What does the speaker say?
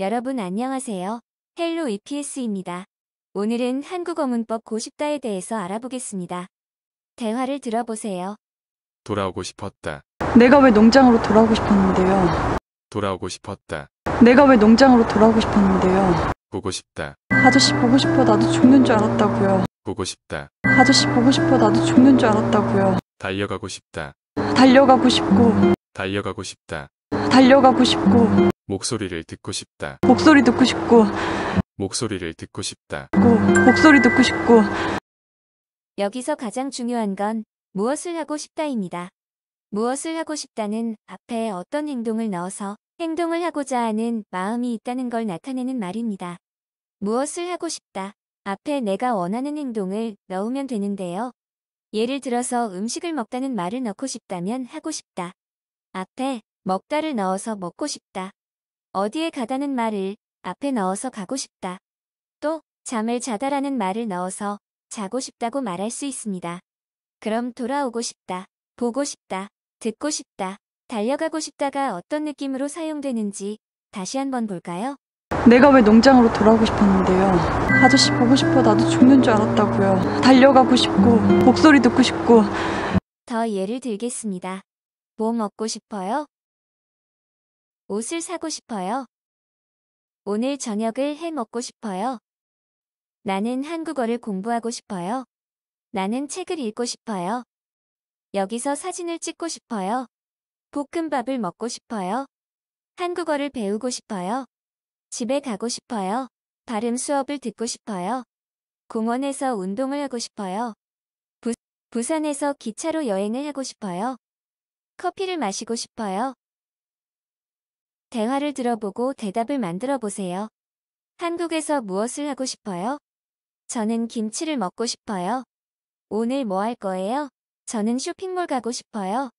여러분 안녕하세요. 헬로 EPS입니다. 오늘은 한국어문법 고십다에 대해서 알아보겠습니다. 대화를 들어보세요. 돌아오고 싶었다. 내가 왜 농장으로 돌아오고 싶었는데요. 돌아오고 싶었다. 내가 왜 농장으로 돌아오고 싶었는데요. 보고 싶다. 아저씨 보고 싶어 나도 죽는 줄 알았다고요. 보고 싶다. 아저씨 보고 싶어 나도 죽는 줄 알았다고요. 달려가고 싶다. 달려가고 싶고 달려가고 싶다. 달려가고 싶고 목소리를 듣고 싶다. 목소리 듣고 싶고 목소리를 듣고 싶다. 고, 목소리 듣고 싶고 여기서 가장 중요한 건 무엇을 하고 싶다입니다. 무엇을 하고 싶다는 앞에 어떤 행동을 넣어서 행동을 하고자 하는 마음이 있다는 걸 나타내는 말입니다. 무엇을 하고 싶다. 앞에 내가 원하는 행동을 넣으면 되는데요. 예를 들어서 음식을 먹다는 말을 넣고 싶다면 하고 싶다. 앞에 먹다를 넣어서 먹고 싶다. 어디에 가다는 말을 앞에 넣어서 가고 싶다. 또 잠을 자다라는 말을 넣어서 자고 싶다고 말할 수 있습니다. 그럼 돌아오고 싶다, 보고 싶다, 듣고 싶다, 달려가고 싶다가 어떤 느낌으로 사용되는지 다시 한번 볼까요? 내가 왜 농장으로 돌아오고 싶었는데요 아저씨 보고 싶어 나도 죽는 줄 알았다고요 달려가고 싶고 목소리 듣고 싶고 더 예를 들겠습니다. 뭐 먹고 싶어요? 옷을 사고 싶어요. 오늘 저녁을 해 먹고 싶어요. 나는 한국어를 공부하고 싶어요. 나는 책을 읽고 싶어요. 여기서 사진을 찍고 싶어요. 볶음밥을 먹고 싶어요. 한국어를 배우고 싶어요. 집에 가고 싶어요. 발음 수업을 듣고 싶어요. 공원에서 운동을 하고 싶어요. 부, 부산에서 기차로 여행을 하고 싶어요. 커피를 마시고 싶어요. 대화를 들어보고 대답을 만들어 보세요. 한국에서 무엇을 하고 싶어요? 저는 김치를 먹고 싶어요. 오늘 뭐 할 거예요? 저는 쇼핑몰 가고 싶어요.